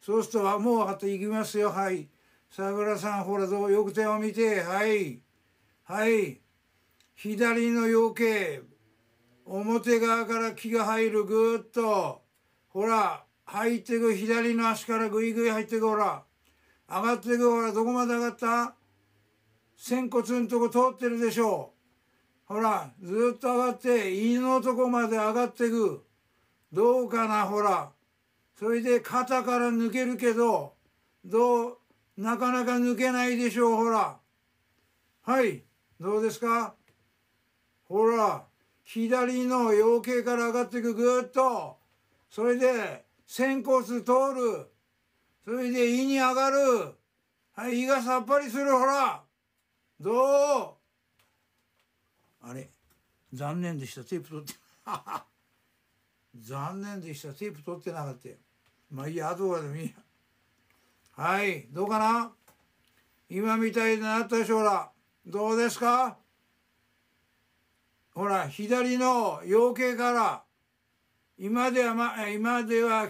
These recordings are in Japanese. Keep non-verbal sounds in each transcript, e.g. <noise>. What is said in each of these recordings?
そうすると、もうあと行きますよ、はい。桜さん、ほら、どう、よく手を見て、はい。はい。左の余計表側から気が入る、ぐーっと。ほら、入ってく、左の足からぐいぐい入ってく、ほら。上がってく、ほら、どこまで上がった仙骨のとこ通ってるでしょう。ほら、ずっと上がって、胃のとこまで上がってく。どうかな、ほら。それで肩から抜けるけど、どう、なかなか抜けないでしょう、ほら。はい、どうですかほら、左の陽茎から上がっていく、ぐっと。それで、仙骨通る。それで胃に上がる。はい、胃がさっぱりする、ほら。どうあれ、残念でした、テープ取って。<laughs> 残念でした、テープ取ってなかったよ。まあいいや、後はでもいいや。はい、どうかな今みたいになったでしょほら。どうですかほら、左の養鶏から、今では、ま、今では、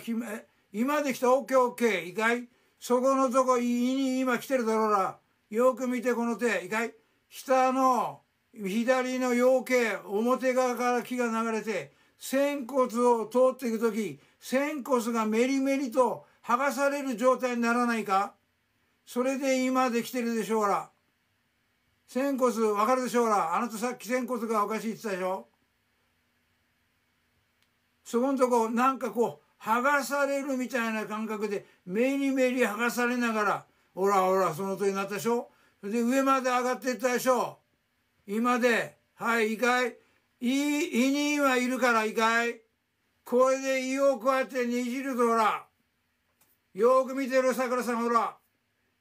今できた OKOK、いいかいそこのとこ、いに今来てるだろうら。よく見てこの手、いいかい下の、左の養鶏、表側から木が流れて、仙骨を通っていくとき、仙骨がメリメリと剥がされる状態にならないかそれで今できてるでしょうら。仙骨、わかるでしょうら。あなたさっき仙骨がおかしいって言ったでしょそこんとこ、なんかこう、剥がされるみたいな感覚で、メリメリ剥がされながら、ほらほら、その通りになったでしょそれで上まで上がっていったでしょ今で、はい、いいかいいい、いにはいるからいいかいこれで胃をこうやってじるとほら、よく見てる桜さんほら、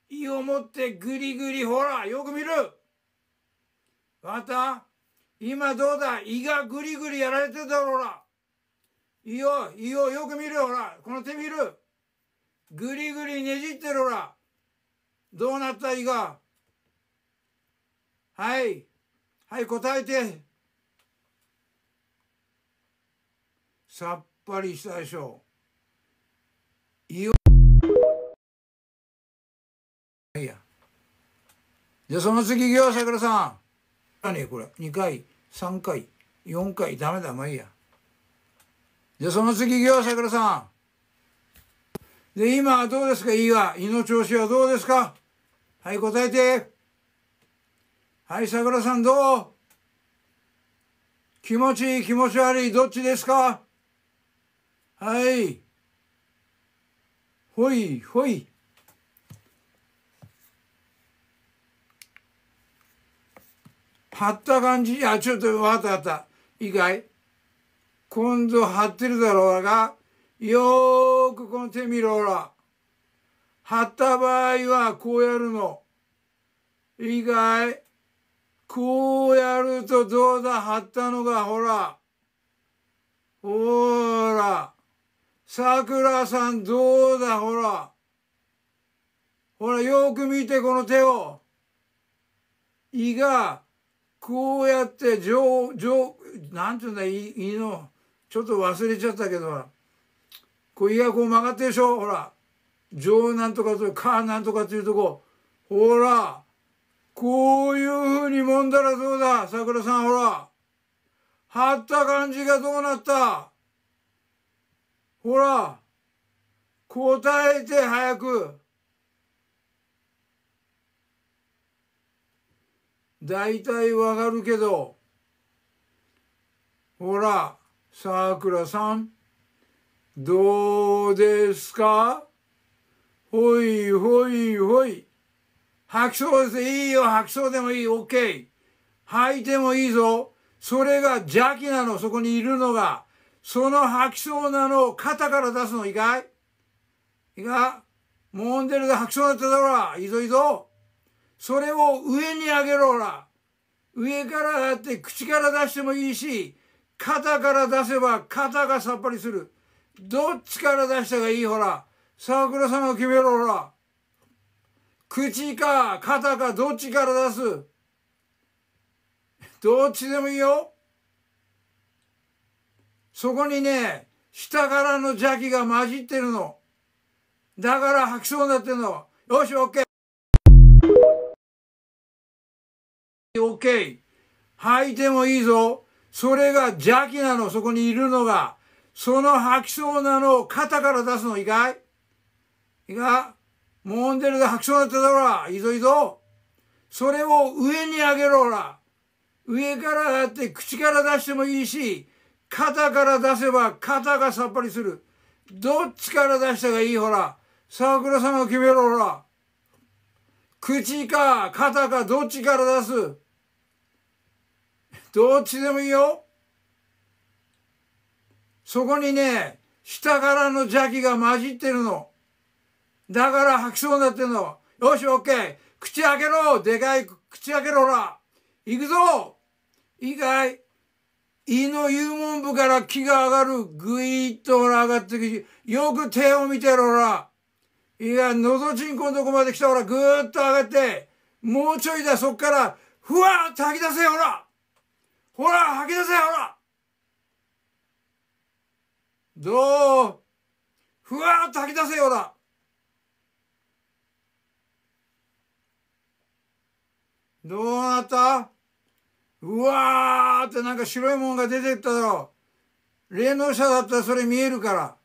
胃を持ってぐりぐりほら、よく見るまた、今どうだ胃がぐりぐりやられてるだろほら。胃を、胃をよく見るほら、この手見る。ぐりぐりねじってるほら。どうなった胃が。はい。はい、答えて。さっぱりしたでしょいよいやじゃあその次行きよさくらさん何これ2回3回4回ダメだまあいいやじゃあその次行きよさくらさんで今どうですかいいわ。胃の調子はどうですかはい答えてはいさくらさんどう気持ちいい気持ち悪いどっちですかはいほいほい貼った感じあちょっとわかったわかったいいかい今度貼ってるだろうがよーくこの手見ろほら貼った場合はこうやるのいいかいこうやるとどうだ貼ったのがほらほらさくらさんどうだほら。ほらよく見てこの手を。胃がこうやって上、上、なんていうんだ胃胃の、ちょっと忘れちゃったけどこう胃がこう曲がってるでしょほら。上なんとかといかなんとかっていうとこ。ほら。こういう風に揉んだらどうだ桜さんほら。張った感じがどうなったほら答えて早く大体わかるけどほらさくらさんどうですかほいほいほい吐きそうですいいよ吐きそうでもいいオッケー吐いてもいいぞそれが邪気なのそこにいるのが。その吐きそうなのを肩から出すのい外かいいかもんでるで吐きそうになっただろら。いいぞいいぞ。それを上に上げろら。上からやって口から出してもいいし、肩から出せば肩がさっぱりする。どっちから出したがいいほら。沢倉さんが決めろほら。口か肩かどっちから出す。どっちでもいいよ。そこにね、下からの邪気が混じってるの。だから吐きそうになってるの。よし、OK! OK! 吐いてもいいぞ。それが邪気なの、そこにいるのが。その吐きそうなのを肩から出すの、いいかいいいかもんでるが吐きそうになってたら。いいぞ、いいぞ。それを上に上げろ、ほら。上からだって口から出してもいいし、肩から出せば肩がさっぱりする。どっちから出したがいいほら。桜さんが決めろほら。口か肩かどっちから出す。どっちでもいいよ。そこにね、下からの邪気が混じってるの。だから吐きそうになってんの。よし、オッケー。口開けろでかい口開けろほら行くぞいいかい胃の幽門部から気が上がる。ぐいっとほら上がってきて、よく手を見てろほら。いや、喉ちんこのとこまで来たほら、ぐーっと上がって、もうちょいだ、そっから、ふわーっと吐き出せほらほら、吐き出せほらどうふわーっと吐き出せほらどうなったうわーってなんか白いもんが出てっただろう。霊能者だったらそれ見えるから。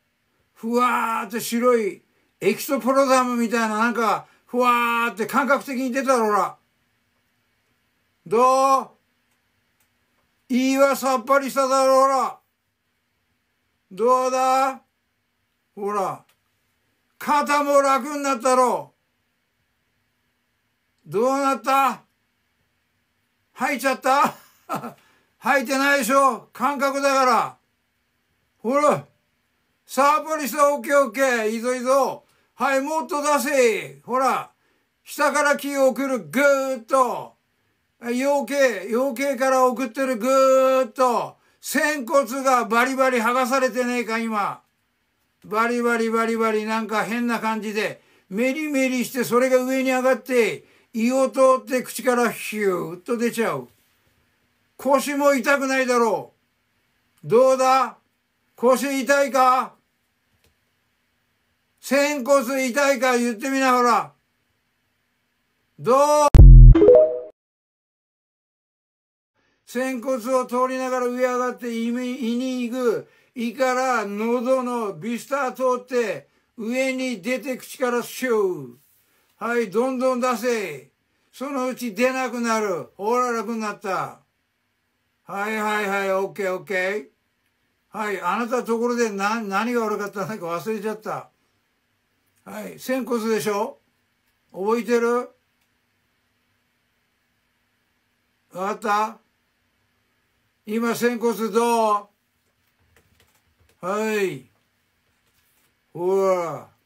ふわーって白いエキソプロダムみたいななんか、ふわーって感覚的に出たろうら。どう胃はさっぱりしただろうら。どうだほら。肩も楽になったろう。どうなった吐いちゃった吐い <laughs> てないでしょ感覚だから。ほら。さーポリスオッケーオッケー。いいぞいいぞ。はい、もっと出せ。ほら。下から木を送る。ぐーっと。養鶏、養鶏から送ってる。ぐーっと。仙骨がバリバリ剥がされてねえか、今。バリバリバリバリなんか変な感じで、メリメリしてそれが上に上がって、胃を通って口からヒューッと出ちゃう。腰も痛くないだろう。どうだ腰痛いか仙骨痛いか言ってみなほら。どう仙骨を通りながら上上がって胃に行く。胃から喉のビスター通って上に出て口からシュー。はい、どんどん出せ。そのうち出なくなる。おららくなった。はいはいはい、オッケーオッケー。はい、あなたところで何、何が悪かったのか忘れちゃった。はい、仙骨でしょ覚えてるわかった今、仙骨どうはい。ほら。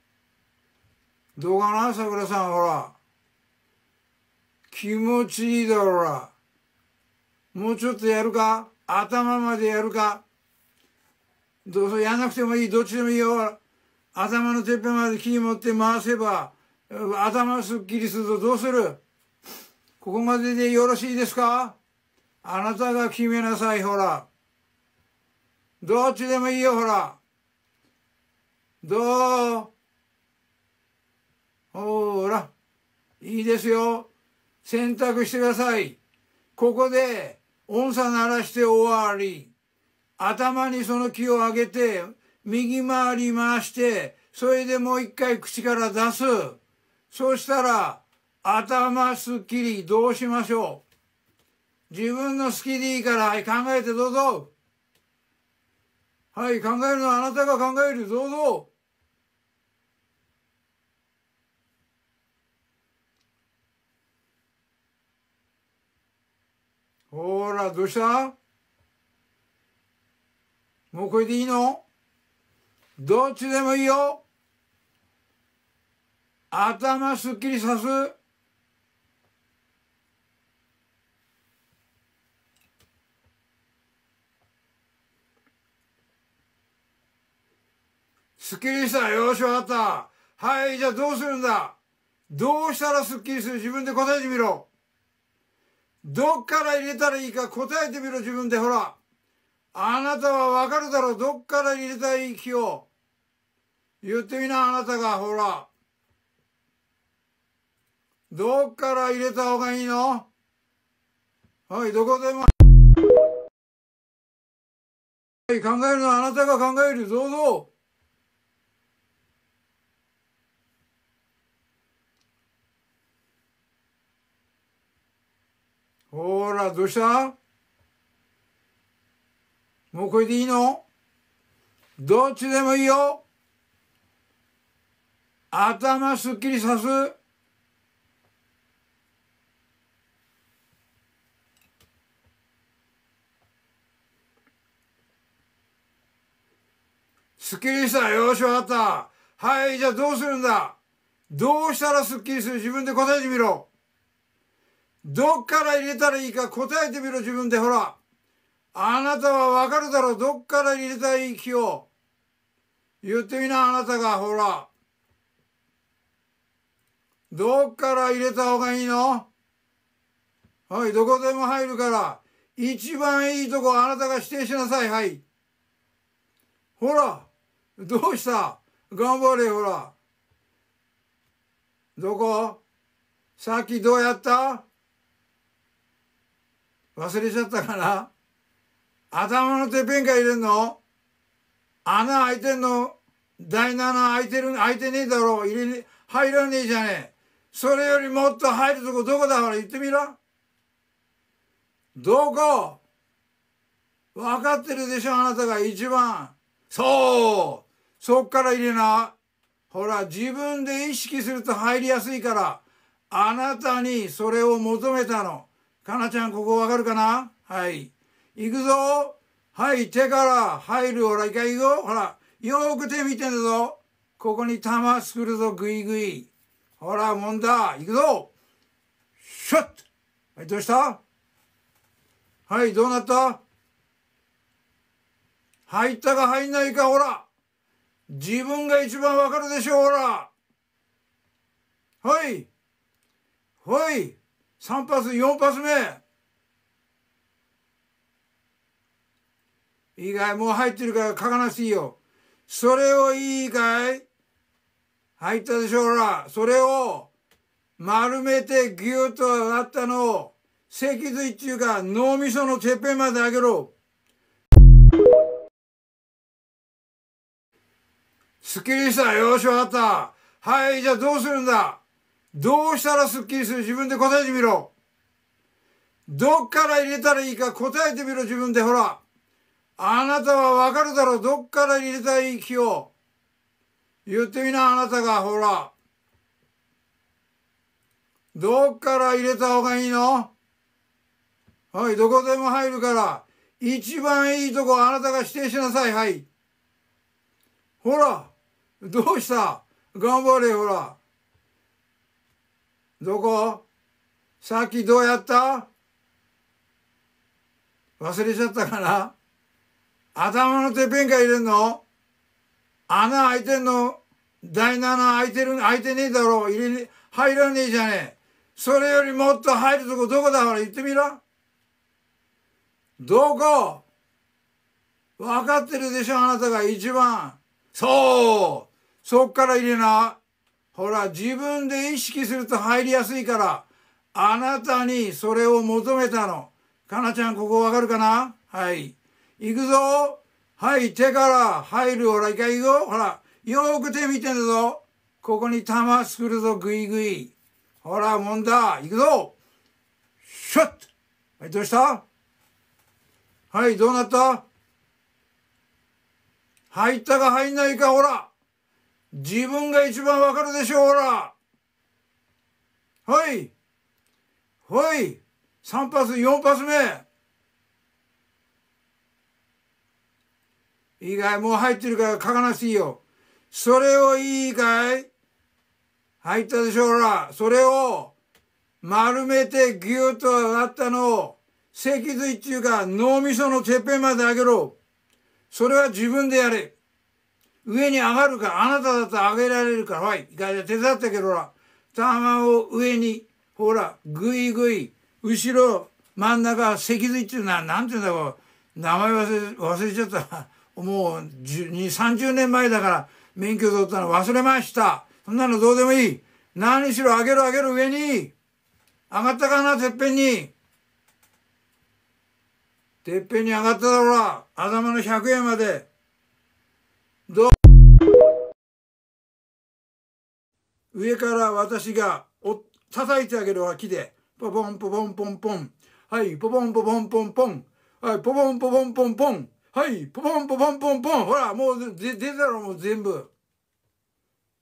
どうかな、桜さん、ほら。気持ちいいだろ、ほら。もうちょっとやるか頭までやるかどうぞやんなくてもいい、どっちでもいいよ。頭のてっぺんまで木持って回せば、頭すっきりするとどうするここまででよろしいですかあなたが決めなさい、ほら。どっちでもいいよ、ほら。どうほら、いいですよ。選択してください。ここで音差鳴らして終わり。頭にその気を上げて、右回り回して、それでもう一回口から出す。そうしたら、頭すっきりどうしましょう自分の好きでいいから、はい、考えてどうぞはい、考えるのはあなたが考える、どうぞほら、どうしたもうこれでいいのどっちでもいいよ頭すっきりさすすっきりした。よし、わかった。はい、じゃあどうするんだどうしたらすっきりする自分で答えてみろ。どっから入れたらいいか答えてみろ自分でほらあなたはわかるだろどっから入れたい気を言ってみなあなたがほらどっから入れた方がいいのはいどこでもはい考えるのはあなたが考えるどうぞほら、どうしたもうこれでいいのどっちでもいいよ頭すっきりさすすっきりした。よし、わかった。はい、じゃあどうするんだどうしたらすっきりする自分で答えてみろどっから入れたらいいか答えてみろ自分でほらあなたはわかるだろどっから入れたい気を言ってみなあなたがほらどっから入れた方がいいのはいどこでも入るから一番いいとこあなたが指定しなさいはいほらどうした頑張れほらどこさっきどうやった忘れちゃったかな頭のてっぺんから入れんの穴開いてんの第7開いてる、開いてねえだろ入れ、入らねえじゃねえ。それよりもっと入るとこどこだから言ってみろ。どこ分かってるでしょあなたが一番。そうそっから入れな。ほら、自分で意識すると入りやすいから、あなたにそれを求めたの。かなちゃん、ここわかるかなはい。行くぞはい、手から入る。ほら、一回行くぞ。ほら、よく手見てんだぞ。ここに玉作るぞ、ぐいぐい。ほら、もんだ。行くぞシュッはい、どうしたはい、どうなった入ったか入んないか、ほら自分が一番わかるでしょ、ほらはいはい3発4発目いいかいもう入ってるから書かなくていいよそれをいいかい入ったでしょほらそれを丸めてギュッと上がったのを脊髄っていうか脳みそのてっぺんまで上げろすっきりしたよしわかったはいじゃあどうするんだどうしたらスッキリする自分で答えてみろ。どっから入れたらいいか答えてみろ自分でほら。あなたはわかるだろう。どっから入れたらいい気を。言ってみな、あなたがほら。どっから入れた方がいいのはい、どこでも入るから、一番いいとこあなたが指定しなさい、はい。ほら、どうした頑張れ、ほら。どこさっきどうやった忘れちゃったかな頭のてっぺんか入れんの穴開いてんの第7開いてる、開いてねえだろ入れ、入らねえじゃねえ。それよりもっと入るとこどこだから言ってみろ。どこ分かってるでしょあなたが一番。そうそっから入れな。ほら自分で意識すると入りやすいからあなたにそれを求めたの。かなちゃんここわかるかなはい。行くぞはい手から入るほら一回行くぞ。ほらよく手見てんだぞここに玉作るぞぐいぐいほらもんだ行くぞシュッはいどうしたはいどうなった入ったか入んないかほら自分が一番わかるでしょう、ほら。はい。はい。3発、四4目。いいかいもう入ってるから書かなくていいよ。それをいいかい入ったでしょうら。それを丸めてぎゅっと上がったのを脊髄っていうか脳みそのてっぺんまで上げろ。それは自分でやれ。上に上がるから、あなただと上げられるから、はい、外と手伝ってけどら、玉を上に、ほら、ぐいぐい、後ろ、真ん中、脊髄っていうのは、なんていうんだろう、名前忘れ、忘れちゃった。もう、二、三十年前だから、免許取ったの忘れました。そんなのどうでもいい。何しろ上げる上げる上に、上がったかな、てっぺんに。てっぺんに上がっただろう頭の100円まで。どう上から私がお叩いてあげる脇でポポンポポンポンポンはいポポンポポンポンポンはいポポンポポンポンポンはいポポンポポンポンポンほらもう出てろもう全部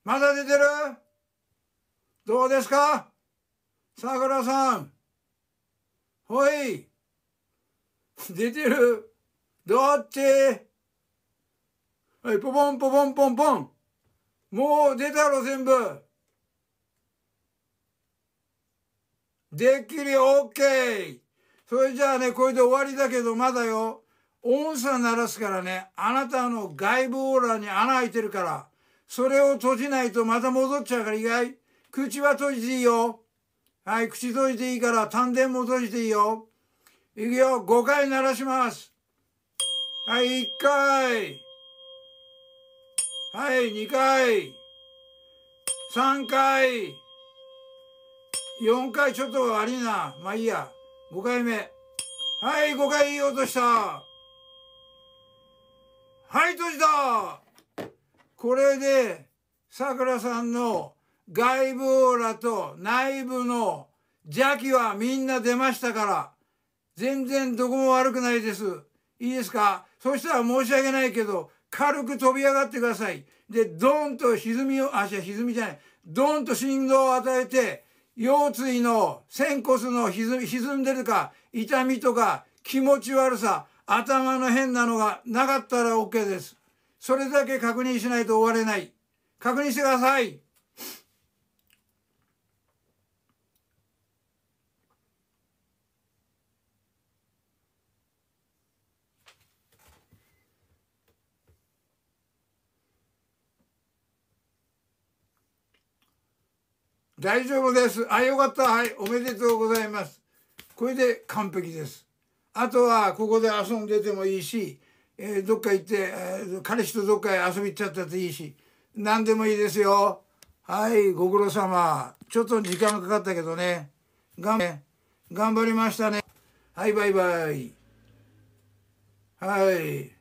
まだ出てるどうですかさくらさんほい出てるどっちはい、ポポンポポンポンポン。もう出たろ、全部。でっきり OK! それじゃあね、これで終わりだけど、まだよ。音差鳴らすからね、あなたの外部オーラに穴開いてるから、それを閉じないとまた戻っちゃうから、意外。口は閉じていいよ。はい、口閉じていいから、丹田も閉じていいよ。いくよ、5回鳴らします。はい、1回。はい、2回、3回、4回ちょっと悪いな。まあいいや。5回目。はい、5回言おうとした。はい、閉じたこれで、桜さんの外部オーラと内部の邪気はみんな出ましたから、全然どこも悪くないです。いいですかそしたら申し訳ないけど、軽く飛び上がってください。で、ドンと歪みを、あ、じゃ歪みじゃない。ドンと振動を与えて、腰椎の、仙骨の歪歪んでるか、痛みとか、気持ち悪さ、頭の変なのがなかったら OK です。それだけ確認しないと終われない。確認してください。大丈夫です。あ、よかった。はい。おめでとうございます。これで完璧です。あとは、ここで遊んでてもいいし、えー、どっか行って、えー、彼氏とどっかへ遊び行っちゃったっていいし、何でもいいですよ。はい、ご苦労様。ちょっと時間かかったけどね。頑張りましたね。はい、バイバイ。はい。